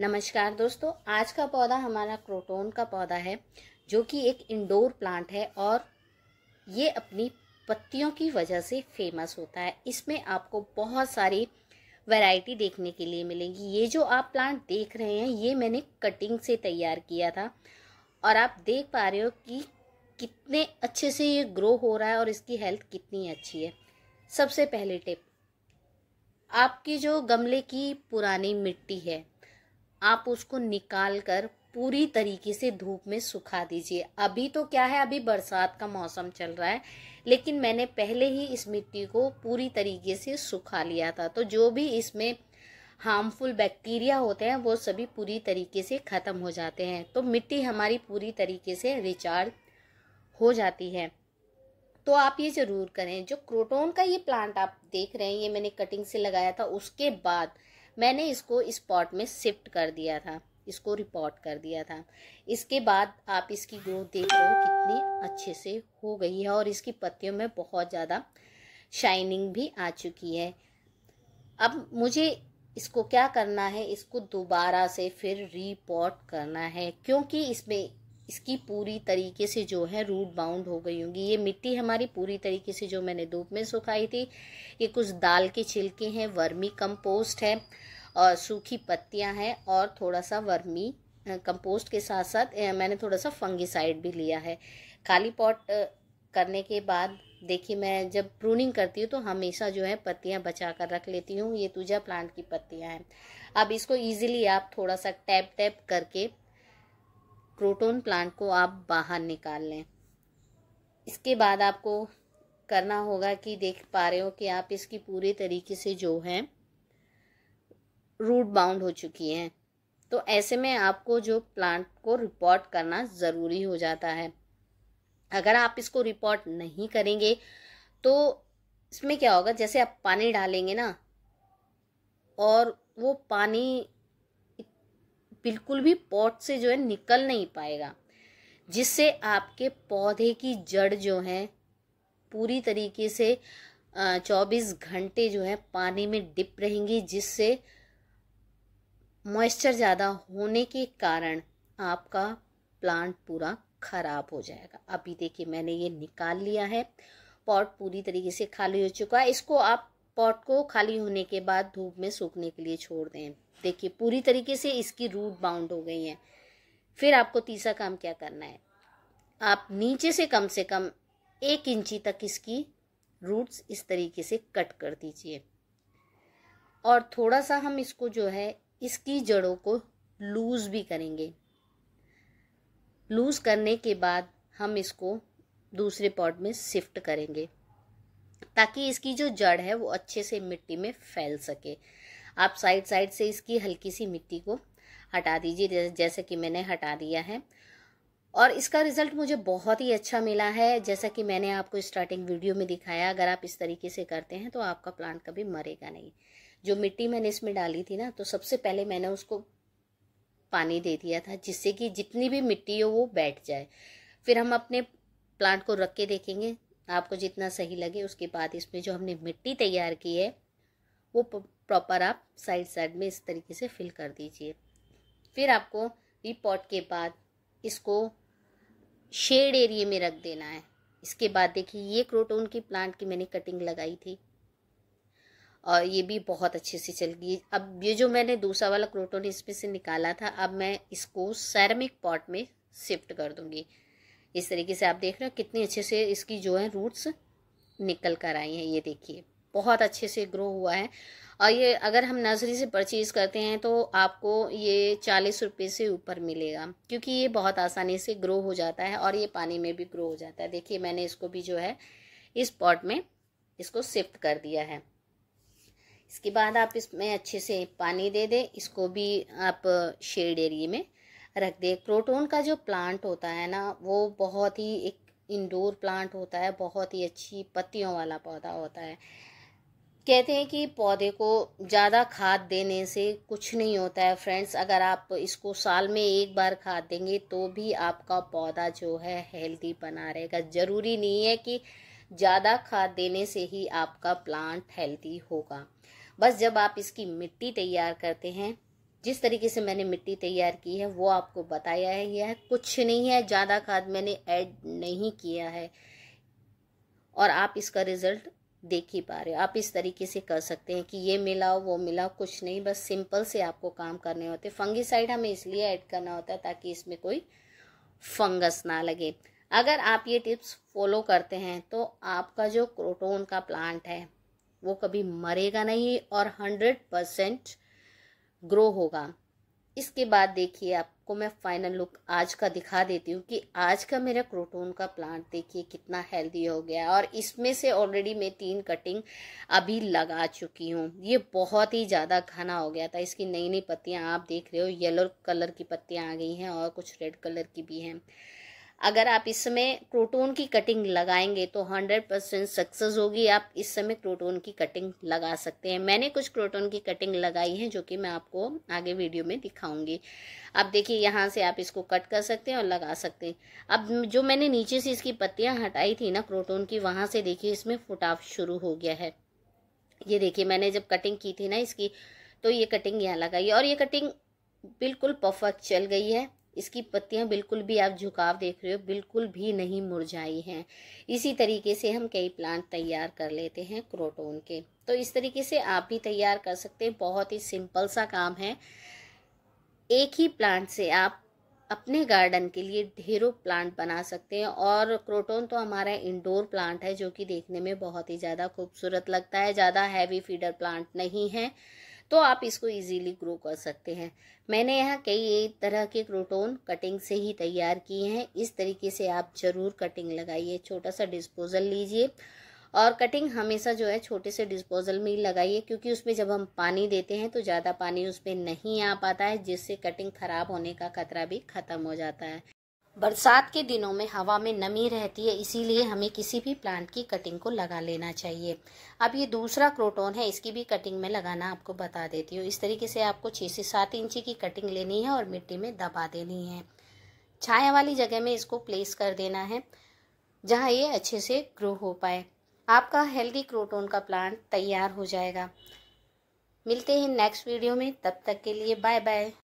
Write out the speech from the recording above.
नमस्कार दोस्तों आज का पौधा हमारा क्रोटोन का पौधा है जो कि एक इंडोर प्लांट है और ये अपनी पत्तियों की वजह से फेमस होता है इसमें आपको बहुत सारी वैरायटी देखने के लिए मिलेगी ये जो आप प्लांट देख रहे हैं ये मैंने कटिंग से तैयार किया था और आप देख पा रहे हो कि कितने अच्छे से ये ग्रो हो रहा है और इसकी हेल्थ कितनी अच्छी है सबसे पहले टिप आपकी जो गमले की पुरानी मिट्टी है आप उसको निकाल कर पूरी तरीके से धूप में सुखा दीजिए अभी तो क्या है अभी बरसात का मौसम चल रहा है लेकिन मैंने पहले ही इस मिट्टी को पूरी तरीके से सुखा लिया था तो जो भी इसमें हार्मफुल बैक्टीरिया होते हैं वो सभी पूरी तरीके से ख़त्म हो जाते हैं तो मिट्टी हमारी पूरी तरीके से रिचार्ज हो जाती है तो आप ये ज़रूर करें जो क्रोटोन का ये प्लांट आप देख रहे हैं ये मैंने कटिंग से लगाया था उसके बाद मैंने इसको इस पॉट में शिफ्ट कर दिया था इसको रिपोर्ट कर दिया था इसके बाद आप इसकी ग्रोथ देख रहे हो कितनी अच्छे से हो गई है और इसकी पत्तियों में बहुत ज़्यादा शाइनिंग भी आ चुकी है अब मुझे इसको क्या करना है इसको दोबारा से फिर रिपोर्ट करना है क्योंकि इसमें इसकी पूरी तरीके से जो है रूट बाउंड हो गई होंगी ये मिट्टी हमारी पूरी तरीके से जो मैंने धूप में सुखाई थी ये कुछ दाल के छिलके हैं वर्मी कंपोस्ट है और सूखी पत्तियां हैं और थोड़ा सा वर्मी कंपोस्ट के साथ साथ मैंने थोड़ा सा फंगिसाइड भी लिया है खाली पॉट करने के बाद देखिए मैं जब प्रूनिंग करती हूँ तो हमेशा जो है पत्तियाँ बचा कर रख लेती हूँ ये तुझा प्लांट की पत्तियाँ हैं अब इसको इजीली आप थोड़ा सा टैप टैप करके क्रोटोन प्लांट को आप बाहर निकाल लें इसके बाद आपको करना होगा कि देख पा रहे हो कि आप इसकी पूरे तरीके से जो है रूट बाउंड हो चुकी हैं तो ऐसे में आपको जो प्लांट को रिपोर्ट करना ज़रूरी हो जाता है अगर आप इसको रिपोर्ट नहीं करेंगे तो इसमें क्या होगा जैसे आप पानी डालेंगे ना और वो पानी बिल्कुल भी पॉट से जो है निकल नहीं पाएगा जिससे आपके पौधे की जड़ जो है पूरी तरीके से चौबीस घंटे जो है पानी में डिप रहेंगी जिससे मॉइस्चर ज़्यादा होने के कारण आपका प्लांट पूरा ख़राब हो जाएगा अभी देखिए मैंने ये निकाल लिया है पॉट पूरी तरीके से खाली हो चुका है इसको आप पॉट को खाली होने के बाद धूप में सूखने के लिए छोड़ दें देखिए पूरी तरीके से इसकी रूट बाउंड हो गई हैं फिर आपको तीसरा काम क्या करना है आप नीचे से कम से कम एक इंची तक इसकी रूट्स इस तरीके से कट कर दीजिए और थोड़ा सा हम इसको जो है इसकी जड़ों को लूज भी करेंगे लूज करने के बाद हम इसको दूसरे पॉट में शिफ्ट करेंगे ताकि इसकी जो जड़ है वो अच्छे से मिट्टी में फैल सके आप साइड साइड से इसकी हल्की सी मिट्टी को हटा दीजिए जैसे कि मैंने हटा दिया है और इसका रिज़ल्ट मुझे बहुत ही अच्छा मिला है जैसा कि मैंने आपको स्टार्टिंग वीडियो में दिखाया अगर आप इस तरीके से करते हैं तो आपका प्लांट कभी मरेगा नहीं जो मिट्टी मैंने इसमें डाली थी ना तो सबसे पहले मैंने उसको पानी दे दिया था जिससे कि जितनी भी मिट्टी हो वो बैठ जाए फिर हम अपने प्लांट को रख के देखेंगे आपको जितना सही लगे उसके बाद इसमें जो हमने मिट्टी तैयार की है वो प्रॉपर आप साइड साइड में इस तरीके से फिल कर दीजिए फिर आपको रिपॉट के बाद इसको शेड एरिए में रख देना है इसके बाद देखिए ये क्रोटोन की प्लांट की मैंने कटिंग लगाई थी और ये भी बहुत अच्छे से चल गई अब ये जो मैंने दूसरा वाला क्रोटोन इसमें से निकाला था अब मैं इसको सैरमिक पॉट में शिफ्ट कर दूँगी इस तरीके से आप देख रहे हो कितने अच्छे से इसकी जो है रूट्स निकल कर आई हैं ये देखिए बहुत अच्छे से ग्रो हुआ है और ये अगर हम नर्सरी से परचेज़ करते हैं तो आपको ये चालीस रुपये से ऊपर मिलेगा क्योंकि ये बहुत आसानी से ग्रो हो जाता है और ये पानी में भी ग्रो हो जाता है देखिए मैंने इसको भी जो है इस पॉट में इसको शिफ्ट कर दिया है इसके बाद आप इसमें अच्छे से पानी दे दें इसको भी आप शेड एरिए में रख दें क्रोटोन का जो प्लांट होता है ना वो बहुत ही एक इंडोर प्लांट होता है बहुत ही अच्छी पत्तियों वाला पौधा होता है कहते हैं कि पौधे को ज़्यादा खाद देने से कुछ नहीं होता है फ्रेंड्स अगर आप इसको साल में एक बार खाद देंगे तो भी आपका पौधा जो है हेल्दी बना रहेगा ज़रूरी नहीं है कि ज़्यादा खाद देने से ही आपका प्लांट हेल्दी होगा बस जब आप इसकी मिट्टी तैयार करते हैं जिस तरीके से मैंने मिट्टी तैयार की है वो आपको बताया है यह कुछ नहीं है ज़्यादा खाद मैंने ऐड नहीं किया है और आप इसका रिज़ल्ट देख ही पा रहे हो आप इस तरीके से कर सकते हैं कि ये मिलाओ वो मिलाओ कुछ नहीं बस सिंपल से आपको काम करने होते फंगीसाइड हमें इसलिए ऐड करना होता है ताकि इसमें कोई फंगस ना लगे अगर आप ये टिप्स फॉलो करते हैं तो आपका जो क्रोटोन का प्लांट है वो कभी मरेगा नहीं और हंड्रेड परसेंट ग्रो होगा इसके बाद देखिए आपको मैं फाइनल लुक आज का दिखा देती हूँ कि आज का मेरा क्रोटोन का प्लांट देखिए कितना हेल्दी हो गया और इसमें से ऑलरेडी मैं तीन कटिंग अभी लगा चुकी हूँ ये बहुत ही ज़्यादा घना हो गया था इसकी नई नई पत्तियाँ आप देख रहे हो येलो कलर की पत्तियाँ आ गई हैं और कुछ रेड कलर की भी हैं अगर आप इस समय क्रोटोन की कटिंग लगाएंगे तो हंड्रेड परसेंट सक्सेस होगी आप इस समय क्रोटोन की कटिंग लगा सकते हैं मैंने कुछ क्रोटोन की कटिंग लगाई है जो कि मैं आपको आगे वीडियो में दिखाऊंगी अब देखिए यहाँ से आप इसको कट कर सकते हैं और लगा सकते हैं अब जो मैंने नीचे से इसकी पत्तियाँ हटाई थी ना क्रोटोन की वहाँ से देखिए इसमें फुटाव शुरू हो गया है ये देखिए मैंने जब कटिंग की थी ना इसकी तो ये कटिंग यहाँ लगाई और ये कटिंग बिल्कुल परफेक्ट चल गई है इसकी पत्तियां बिल्कुल भी आप झुकाव देख रहे हो बिल्कुल भी नहीं मुरझाई हैं इसी तरीके से हम कई प्लांट तैयार कर लेते हैं क्रोटोन के तो इस तरीके से आप भी तैयार कर सकते हैं बहुत ही सिंपल सा काम है एक ही प्लांट से आप अपने गार्डन के लिए ढेरों प्लांट बना सकते हैं और क्रोटोन तो हमारा इंडोर प्लांट है जो कि देखने में बहुत ही ज़्यादा खूबसूरत लगता है ज़्यादा हैवी फीडर प्लांट नहीं है तो आप इसको इजीली ग्रो कर सकते हैं मैंने यहाँ कई तरह के क्रोटोन कटिंग से ही तैयार किए हैं इस तरीके से आप ज़रूर कटिंग लगाइए छोटा सा डिस्पोजल लीजिए और कटिंग हमेशा जो है छोटे से डिस्पोजल में ही लगाइए क्योंकि उसमें जब हम पानी देते हैं तो ज़्यादा पानी उसमें नहीं आ पाता है जिससे कटिंग ख़राब होने का खतरा भी ख़त्म हो जाता है बरसात के दिनों में हवा में नमी रहती है इसीलिए हमें किसी भी प्लांट की कटिंग को लगा लेना चाहिए अब ये दूसरा क्रोटोन है इसकी भी कटिंग में लगाना आपको बता देती हूँ इस तरीके से आपको छः से सात इंची की कटिंग लेनी है और मिट्टी में दबा देनी है छाया वाली जगह में इसको प्लेस कर देना है जहाँ ये अच्छे से ग्रो हो पाए आपका हेल्दी क्रोटोन का प्लांट तैयार हो जाएगा मिलते हैं नेक्स्ट वीडियो में तब तक के लिए बाय बाय